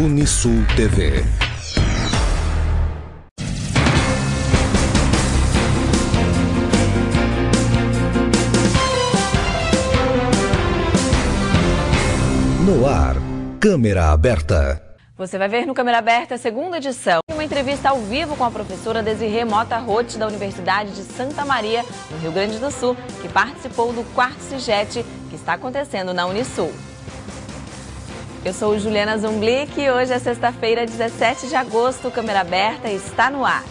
Unisul TV. No ar, câmera aberta. Você vai ver no Câmera Aberta, segunda edição, uma entrevista ao vivo com a professora Desirê Mota Rote, da Universidade de Santa Maria, no Rio Grande do Sul, que participou do quarto CIGET, que está acontecendo na Unisul. Eu sou Juliana Zumblick e hoje é sexta-feira, 17 de agosto. Câmera aberta está no ar.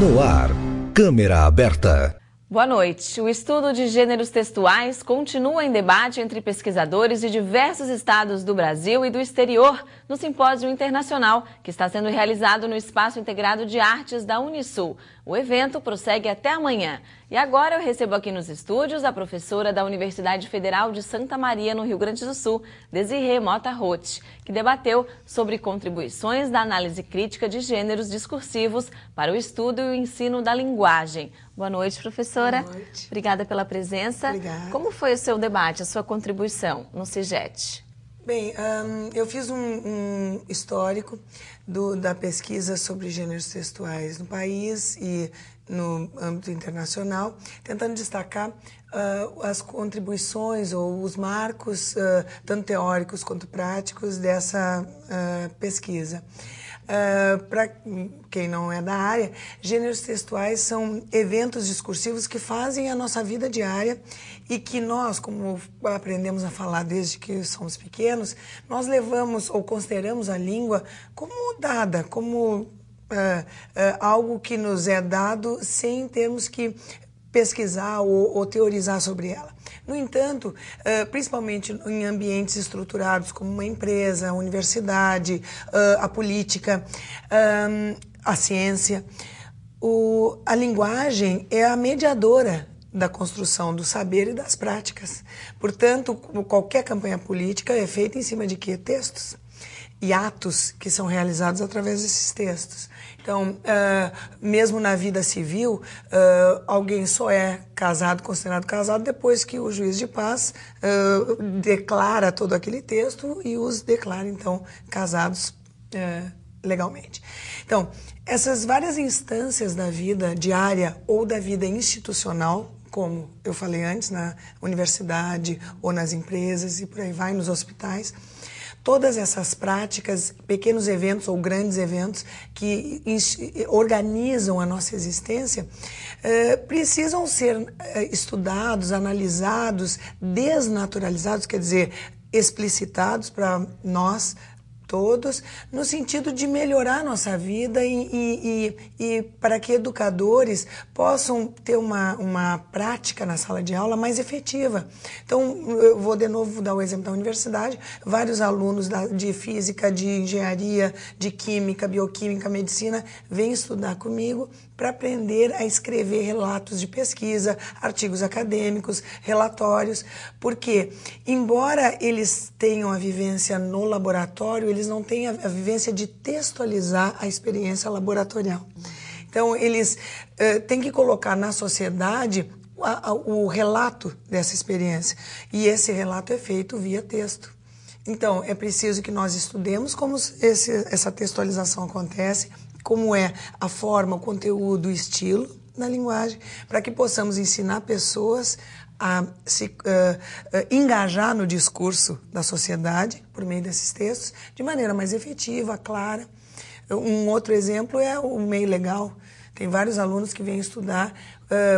No ar, câmera aberta. Boa noite. O estudo de gêneros textuais continua em debate entre pesquisadores de diversos estados do Brasil e do exterior no simpósio internacional que está sendo realizado no Espaço Integrado de Artes da Unisul. O evento prossegue até amanhã. E agora eu recebo aqui nos estúdios a professora da Universidade Federal de Santa Maria, no Rio Grande do Sul, Desirê Mota Roth, que debateu sobre contribuições da análise crítica de gêneros discursivos para o estudo e o ensino da linguagem. Boa noite, professora. Boa noite. Obrigada pela presença. Obrigada. Como foi o seu debate, a sua contribuição no CIGET? Bem, um, eu fiz um, um histórico do, da pesquisa sobre gêneros textuais no país e no âmbito internacional, tentando destacar uh, as contribuições ou os marcos, uh, tanto teóricos quanto práticos, dessa uh, pesquisa. Uh, ah, para quem não é da área, gêneros textuais são eventos discursivos que fazem a nossa vida diária e que nós, como aprendemos a falar desde que somos pequenos, nós levamos ou consideramos a língua como dada, como Uh, uh, algo que nos é dado sem termos que pesquisar ou, ou, teorizar sobre ela. No entanto, eh, principalmente em ambientes estruturados como uma empresa, a universidade, eh, a política, eh, a ciência, a linguagem é a mediadora da construção do saber e das práticas. Portanto, qualquer campanha política é feita em cima de que? Textos e atos que são realizados através desses textos. Então, uh, mesmo na vida civil, uh, alguém só é casado, considerado casado, depois que o juiz de paz uh, declara todo aquele texto e os declara, então, casados legalmente. Então, essas várias instâncias da vida diária ou da vida institucional, como eu falei antes, na universidade ou nas empresas e por aí vai, nos hospitais, todas essas práticas, pequenos eventos ou grandes eventos que organizam a nossa existência, eh, precisam ser eh, estudados, analisados, desnaturalizados, quer dizer, explicitados para nós todos, no sentido de melhorar nossa vida e, e, e, e para que educadores possam ter uma, uma prática na sala de aula mais efetiva. Então, eu vou de novo dar o exemplo da universidade, vários alunos da, de física, de engenharia, de química, bioquímica, medicina, vêm estudar comigo para aprender a escrever relatos de pesquisa, artigos acadêmicos, relatórios, porque, embora eles tenham a vivência no laboratório, eles não têm a, vivência de textualizar a experiência laboratorial. Então, eles eh, têm que colocar na sociedade a, a, o relato dessa experiência. E esse relato é feito via texto. Então, é preciso que nós estudemos como esse, essa textualização acontece, como é a forma, o conteúdo, o estilo, na linguagem, para que possamos ensinar pessoas a se uh, uh, engajar no discurso da sociedade por meio desses textos de maneira mais efetiva, clara. Um outro exemplo é o meio legal. Tem vários alunos que vêm estudar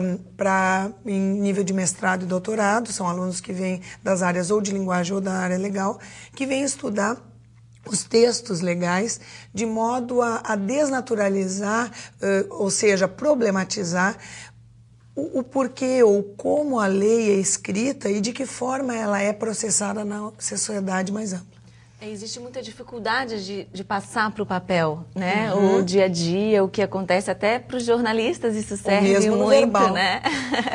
um, para em nível de mestrado e doutorado, são alunos que vêm das áreas ou de linguagem ou da área legal, que vêm estudar os textos legais, de modo a, a desnaturalizar, uh, ou seja, problematizar o, o, porquê ou como a lei é escrita e de que forma ela é processada na sociedade mais ampla. É, existe muita dificuldade de, de passar para o papel, né? Uhum. O dia a dia, o que acontece até para os jornalistas isso serve mesmo muito, verbal. né?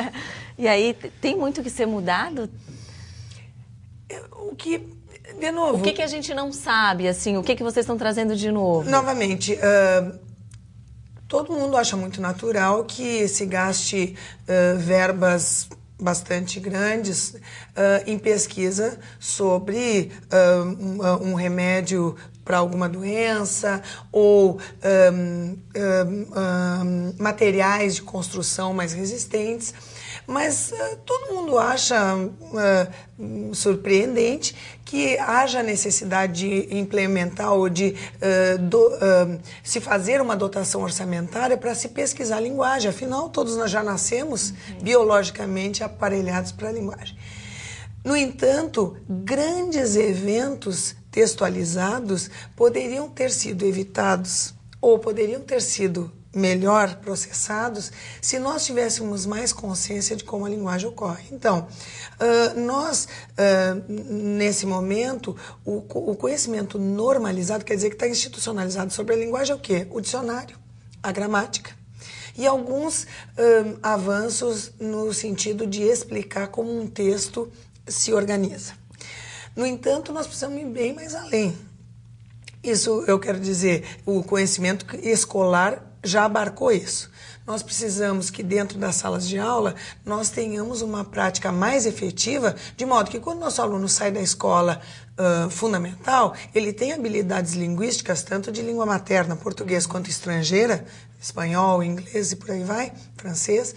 e aí tem muito que ser mudado. É, o que de novo. O que, que a gente não sabe, assim? O que, que vocês estão trazendo de novo? Novamente, uh, todo mundo acha muito natural que se gaste uh, verbas bastante grandes uh, em pesquisa sobre uh, um, um, remédio para alguma doença ou um, um, um, materiais de construção mais resistentes. Mas uh, todo mundo acha uh, surpreendente que haja necessidade de implementar ou de uh, do, se fazer uma dotação orçamentária para se pesquisar a linguagem. Afinal, todos nós já nascemos uhum. biologicamente aparelhados para a linguagem. No entanto, grandes eventos textualizados poderiam ter sido evitados ou poderiam ter sido melhor processados se nós tivéssemos mais consciência de como a linguagem ocorre. Então, ah, nós, ah, nesse momento, o conhecimento normalizado, quer dizer que está institucionalizado sobre a linguagem, é o quê? O dicionário, a gramática e alguns um, ah, avanços no sentido de explicar como um texto se organiza. No entanto, nós precisamos ir bem mais além. Isso eu quero dizer, o conhecimento escolar já abarcou isso. Nós precisamos que dentro das salas de aula nós tenhamos uma prática mais efetiva, de modo que quando nosso aluno sai da escola uh, fundamental, ele tem habilidades linguísticas, tanto de língua materna, português, quanto estrangeira, espanhol, inglês e por aí vai, francês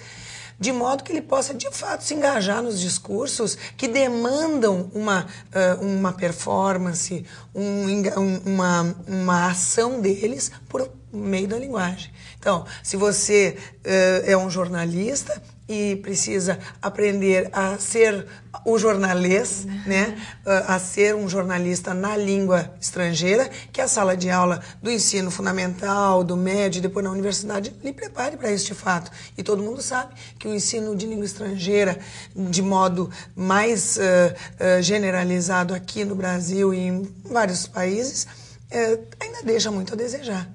de modo que ele possa de fato se engajar nos discursos que demandam uma, uh, uma performance, um, um, uma, uma ação deles por, meio da linguagem. Então, se você uh, é um jornalista e precisa aprender a ser o jornalês, uhum. né? Eh, a ser um jornalista na língua estrangeira, que a sala de aula do ensino fundamental, do médio e depois na universidade lhe prepare para este fato. E todo mundo sabe que o ensino de língua estrangeira, de modo mais uh, uh, generalizado aqui no Brasil e em vários países, uh, ainda deixa muito a desejar.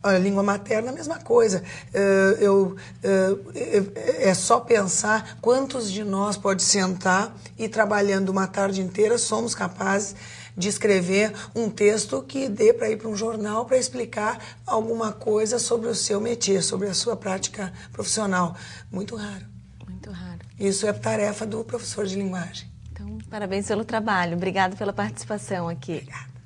A língua materna, é a mesma coisa. Eh, eu, eu, eh, eh, é só pensar quantos de nós pode sentar e trabalhando uma tarde inteira somos capazes de escrever um texto que dê para ir para um jornal para explicar alguma coisa sobre o seu métier, sobre a sua prática profissional. Muito raro. Muito raro. Isso é tarefa do professor de linguagem. Então, parabéns pelo trabalho. Obrigada pela participação aqui. Obrigada.